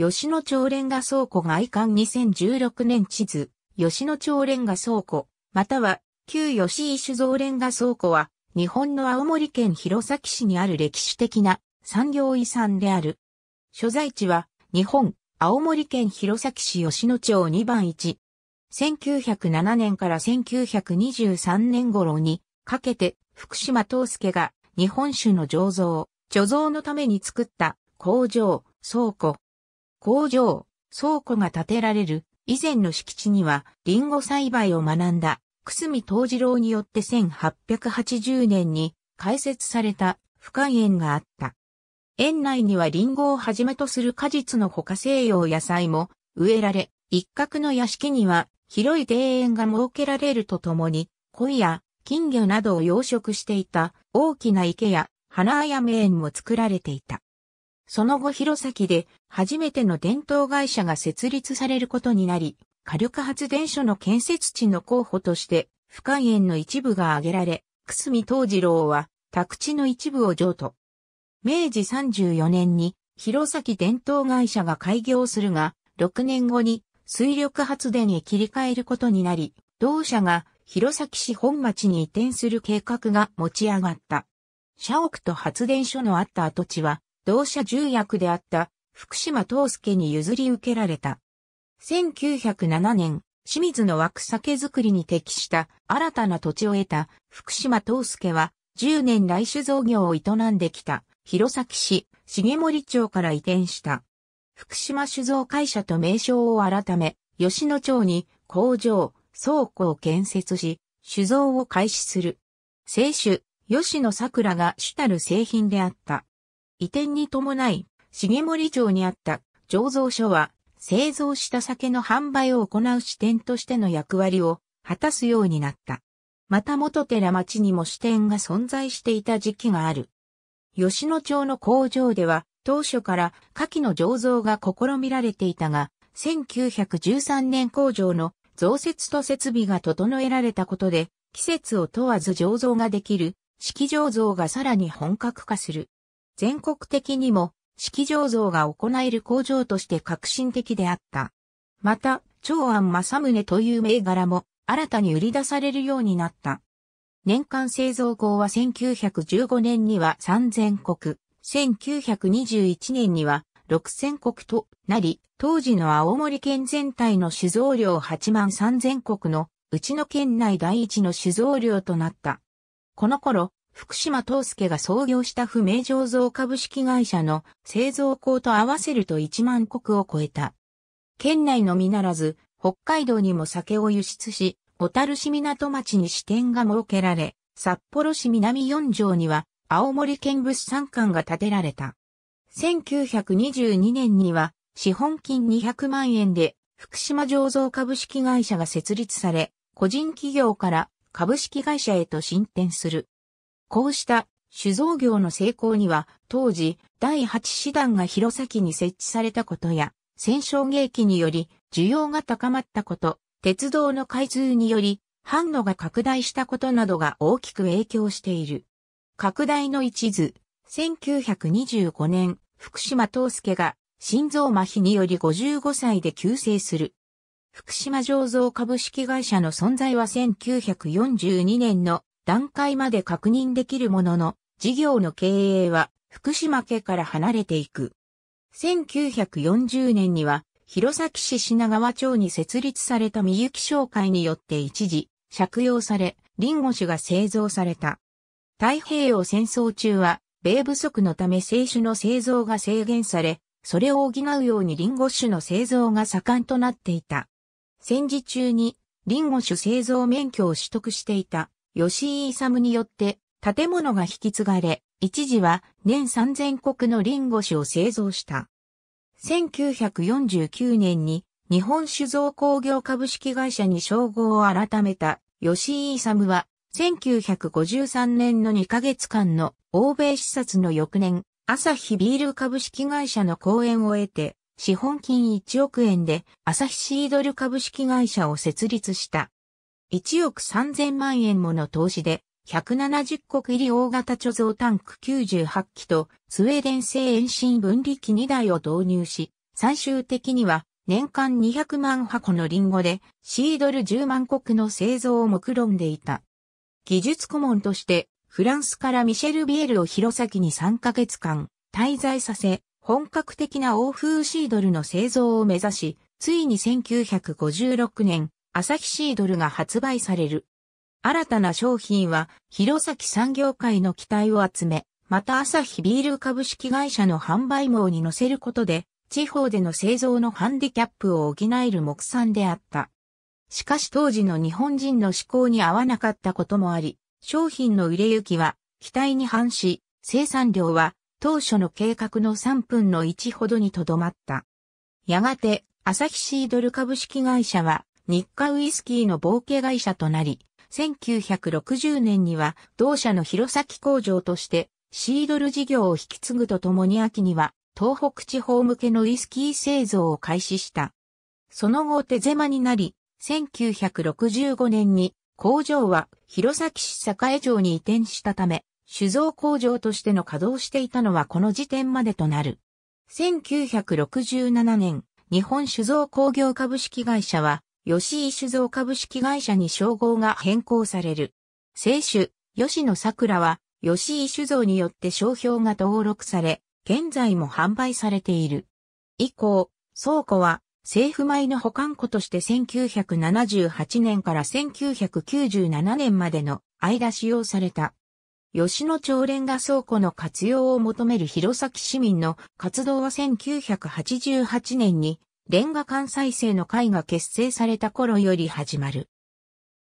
吉野町レンガ倉庫外観2016年地図、吉野町レンガ倉庫、または、旧吉井酒造レンガ倉庫は、日本の青森県弘前市にある歴史的な産業遺産である。所在地は、日本、青森県弘前市吉野町2番1。1907年から1923年頃に、かけて、福島東介が、日本酒の醸造、貯蔵のために作った、工場、倉庫、工場、倉庫が建てられる以前の敷地にはリンゴ栽培を学んだ久住藤次郎によって1880年に開設された深い園があった。園内にはリンゴをはじめとする果実のほか西洋野菜も植えられ、一角の屋敷には広い庭園が設けられるとともに、鯉や金魚などを養殖していた大きな池や花あやめ園も作られていた。その後弘前で初めての伝統会社が設立されることになり、火力発電所の建設地の候補として、不海園の一部が挙げられ、久住藤次郎は宅地の一部を譲渡。明治34年に弘前伝統会社が開業するが、6年後に水力発電へ切り替えることになり、同社が弘前市本町に移転する計画が持ち上がった。社屋と発電所のあった跡地は、同社重役であった福島東介に譲り受けられた。1907年、清水の枠酒造りに適した新たな土地を得た福島東介は10年来酒造業を営んできた弘前市重森町から移転した。福島酒造会社と名称を改め、吉野町に工場、倉庫を建設し、酒造を開始する。清酒、吉野桜が主たる製品であった。移転に伴い、重森町にあった醸造所は、製造した酒の販売を行う支店としての役割を果たすようになった。また元寺町にも支店が存在していた時期がある。吉野町の工場では当初から牡蠣の醸造が試みられていたが、1913年工場の増設と設備が整えられたことで、季節を問わず醸造ができる、式醸造がさらに本格化する。全国的にも式醸造が行える工場として革新的であった。また、長安正宗という銘柄も新たに売り出されるようになった。年間製造後は1915年には3000国、1921年には6000国となり、当時の青森県全体の酒造量8万3000国のうちの県内第一の酒造量となった。この頃、福島東介が創業した不明醸造株式会社の製造工と合わせると1万国を超えた。県内のみならず、北海道にも酒を輸出し、小樽市港町に支店が設けられ、札幌市南四条には青森県物産館が建てられた。1922年には資本金200万円で福島醸造株式会社が設立され、個人企業から株式会社へと進展する。こうした酒造業の成功には、当時、第8師団が弘前に設置されたことや、戦勝迎機により、需要が高まったこと、鉄道の開通により、販路が拡大したことなどが大きく影響している。拡大の一途、1925年、福島東介が心臓麻痺により55歳で急成する。福島醸造株式会社の存在は1942年の段階まで確認できるものの、事業の経営は福島家から離れていく。1940年には、弘前市品川町に設立されたみゆき商会によって一時、借用され、リンゴ酒が製造された。太平洋戦争中は、米不足のため清酒の製造が制限され、それを補うようにリンゴ酒の製造が盛んとなっていた。戦時中に、リンゴ酒製造免許を取得していた吉井勇によって建物が引き継がれ、一時は年3000国のリンゴ酒を製造した。1949年に日本酒造工業株式会社に称号を改めた吉井勇は1953年の2ヶ月間の欧米視察の翌年、朝日ビール株式会社の講演を得て、資本金1億円で朝日シードル株式会社を設立した。1億3000万円もの投資で、170国入り大型貯蔵タンク98機と、スウェーデン製遠心分離機2台を導入し、最終的には年間200万箱のリンゴで、シードル10万国の製造を目論んでいた。技術顧問として、フランスからミシェル・ビエルを弘前に3ヶ月間滞在させ、本格的な欧風シードルの製造を目指し、ついに1956年、朝日シードルが発売される。新たな商品は、弘前産業界の期待を集め、また朝日ビール株式会社の販売網に乗せることで、地方での製造のハンディキャップを補える目算であった。しかし当時の日本人の思考に合わなかったこともあり、商品の売れ行きは期待に反し、生産量は当初の計画の3分の1ほどにとどまった。やがて、朝日シードル株式会社は日課ウイスキーの冒険会社となり、1960年には同社の弘前工場としてシードル事業を引き継ぐとともに秋には東北地方向けのウイスキー製造を開始した。その後手狭になり、1965年に工場は弘前市栄町に移転したため、酒造工場としての稼働していたのはこの時点までとなる。1967年、日本酒造工業株式会社は吉井酒造株式会社に称号が変更される。清酒、吉野桜は、吉井酒造によって商標が登録され、現在も販売されている。以降、倉庫は、政府米の保管庫として1978年から1997年までの間使用された。吉野町連が倉庫の活用を求める弘前市民の活動は1988年にレンガ館再生の会が結成された頃より始まる。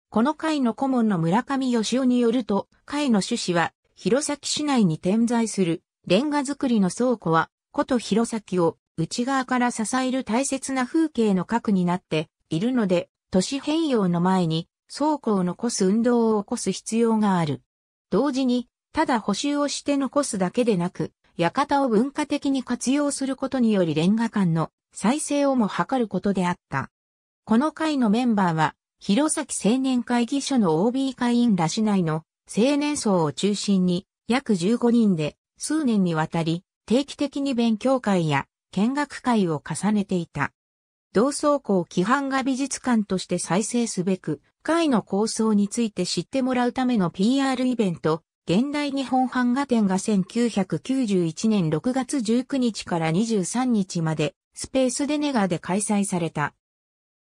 この会の顧問の村上義夫によると、会の趣旨は、弘前市内に点在するレンガ作りの倉庫は、古都弘前を内側から支える大切な風景の核になっているので、都市変容の前に倉庫を残す運動を起こす必要がある。同時に、ただ補修をして残すだけでなく、館を文化的に活用することによりレンガ館の再生をも図ることであった。この会のメンバーは、弘前青年会議所の OB 会員ら市内の青年層を中心に約15人で数年にわたり定期的に勉強会や見学会を重ねていた。同窓校規範が美術館として再生すべく、会の構想について知ってもらうための PR イベント、現代日本版画展が1991年6月19日から23日まで、スペースデネガで開催された。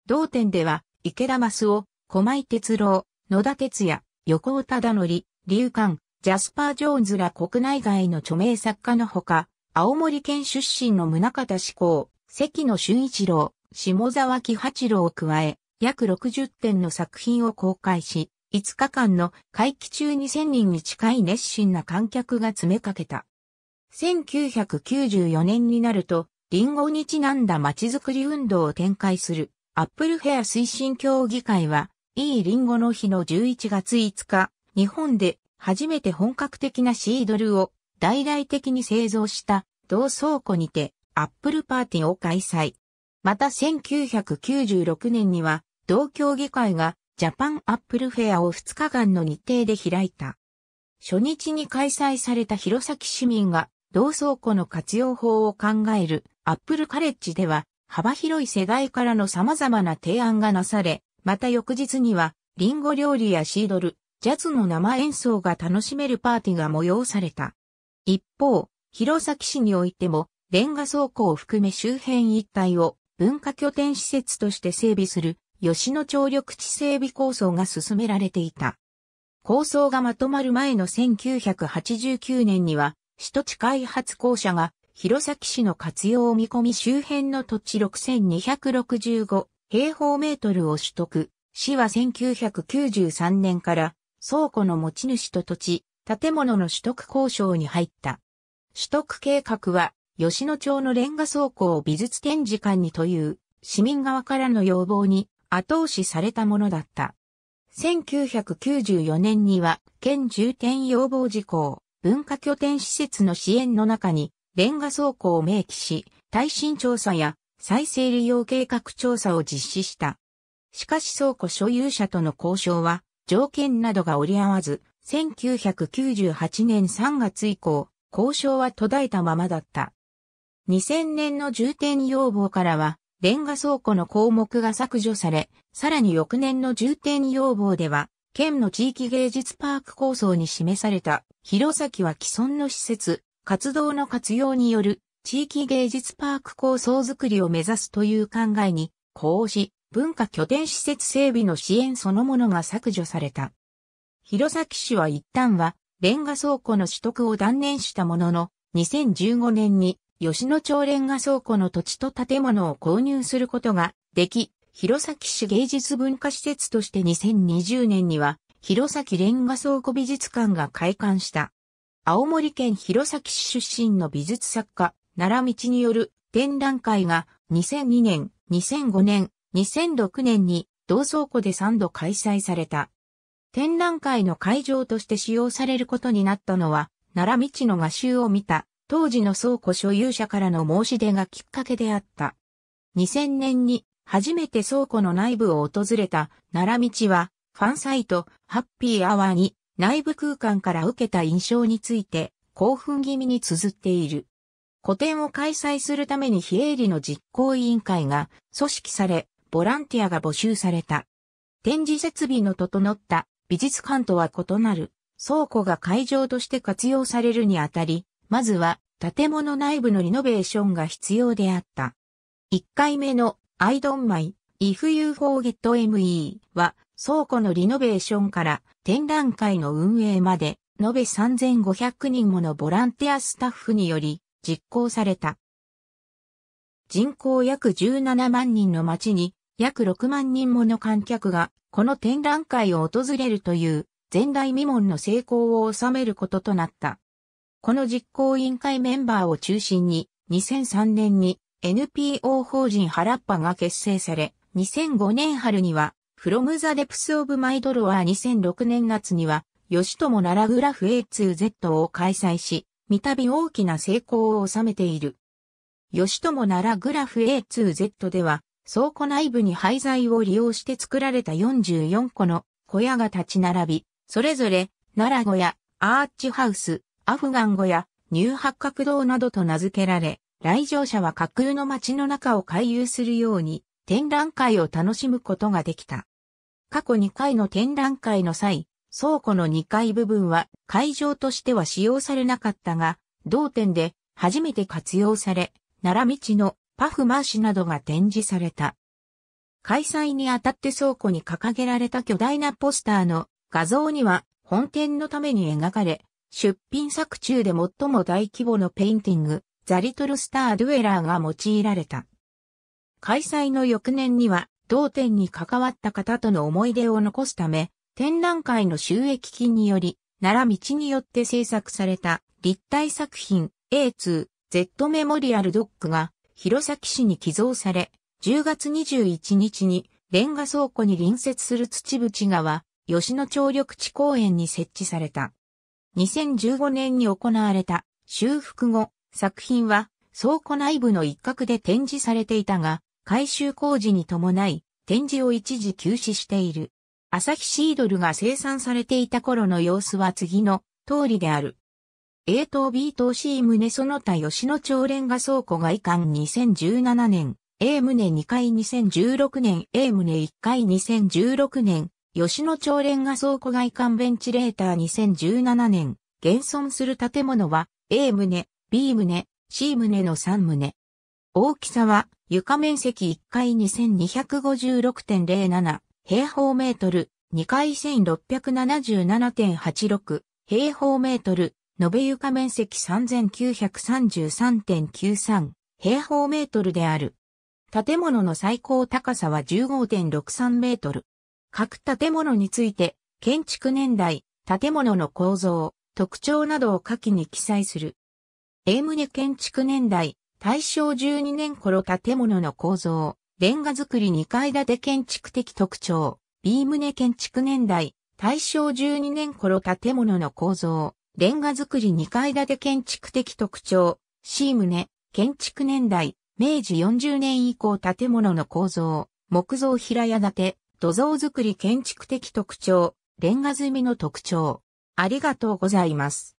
同展では、池田スを、駒井哲郎、野田哲也、横尾忠則、劉冠、ジャスパー・ジョーンズら国内外の著名作家のほか、青森県出身の宗方志向、関野俊一郎、下沢喜八郎を加え、約60点の作品を公開し、5日間の会期中に1000人に近い熱心な観客が詰めかけた。1994年になると、リンゴにちなんだ街づくり運動を展開する、アップルフェア推進協議会は、いいリンゴの日の11月5日、日本で初めて本格的なシードルを大々的に製造した同倉庫にてアップルパーティーを開催。また1996年には同協議会がジャパンアップルフェアを2日間の日程で開いた。初日に開催された弘前市民が同倉庫の活用法を考えるアップルカレッジでは幅広い世代からの様々な提案がなされ、また翌日にはリンゴ料理やシードル、ジャズの生演奏が楽しめるパーティーが催された。一方、弘前市においてもレンガ倉庫を含め周辺一帯を文化拠点施設として整備する吉野町緑地整備構想が進められていた。構想がまとまる前の1989年には、首都地開発公社が弘前市の活用を見込み周辺の土地6265平方メートルを取得。市は1993年から倉庫の持ち主と土地、建物の取得交渉に入った。取得計画は吉野町のレンガ倉庫を美術展示館にという市民側からの要望に後押しされたものだった。1994年には、県重点要望事項、文化拠点施設の支援の中に、レンガ倉庫を明記し、耐震調査や再生利用計画調査を実施した。しかし倉庫所有者との交渉は、条件などが折り合わず、1998年3月以降、交渉は途絶えたままだった。2000年の重点要望からは、レンガ倉庫の項目が削除され、さらに翌年の重点要望では、県の地域芸術パーク構想に示された、弘前は既存の施設、活動の活用による地域芸術パーク構想づくりを目指すという考えに、講し、文化拠点施設整備の支援そのものが削除された。弘前市は一旦は、レンガ倉庫の取得を断念したものの、2015年に吉野町レンガ倉庫の土地と建物を購入することができ、弘前市芸術文化施設として2020年には、弘前レンガ倉庫美術館が開館した。青森県弘前市出身の美術作家、奈良道による展覧会が2002年、2005年、2006年に同倉庫で3度開催された。展覧会の会場として使用されることになったのは、奈良道の画集を見た当時の倉庫所有者からの申し出がきっかけであった。2000年に初めて倉庫の内部を訪れた奈良道は、ファンサイト、ハッピーアワーに内部空間から受けた印象について、興奮気味に綴っている。個展を開催するために非営利の実行委員会が組織され、ボランティアが募集された。展示設備の整った美術館とは異なる倉庫が会場として活用されるにあたり、まずは建物内部のリノベーションが必要であった。1回目のアイドンマイ、If You Forget ME は倉庫のリノベーションから展覧会の運営まで延べ3500人ものボランティアスタッフにより実行された。人口約17万人の町に約6万人もの観客がこの展覧会を訪れるという前代未聞の成功を収めることとなった。この実行委員会メンバーを中心に、2003年に NPO 法人原っぱが結成され、2005年春には、From the Depths of My o r 2006年夏には、吉友奈良グラフ A2Z を開催し、三度大きな成功を収めている。吉友奈良グラフ A2Z では、倉庫内部に廃材を利用して作られた44個の小屋が立ち並び、それぞれ、奈良小屋、アーチハウス、アフガン語やニューハッカク堂などと名付けられ、来場者は架空の街の中を回遊するように展覧会を楽しむことができた。過去2回の展覧会の際、倉庫の2階部分は会場としては使用されなかったが、同店で初めて活用され、奈良道のパフマーシなどが展示された。開催にあたって倉庫に掲げられた巨大なポスターの画像には本店のために描かれ、出品作中で最も大規模のペインティング、ザリトルスター・ドゥエラーが用いられた。開催の翌年には、同店に関わった方との思い出を残すため、展覧会の収益金により、奈良道によって制作された立体作品 A2、Z メモリアルドックが弘前市に寄贈され、10月21日にレンガ倉庫に隣接する土淵川、吉野町緑地公園に設置された。2015年に行われた修復後、作品は倉庫内部の一角で展示されていたが、改修工事に伴い展示を一時休止している。朝日シードルが生産されていた頃の様子は次の通りである。A 棟 B 棟 C 棟その他吉野町レンガ倉庫外観2017年、A 棟2階2016年、A 棟1階2016年、吉野町レンガ倉庫外観ベンチレーター2017年、現存する建物は A 棟、B 棟、C 棟の3棟。大きさは床面積1階2256.07平方メートル、2階1677.86平方メートル、延べ床面積3933.93平方メートルである。建物の最高高さは15.63メートル。各建物について、建築年代、建物の構造、特徴などを下記に記載する。エームネ建築年代、大正12年頃建物の構造、レンガ造り2階建て建築的特徴、ビームネ建築年代、大正12年頃建物の構造、レンガ造り2階建て建築的特徴、シームネ、建築年代、明治40年以降建物の構造、木造平屋建て、土蔵造り建築的特徴、レンガ積みの特徴。ありがとうございます。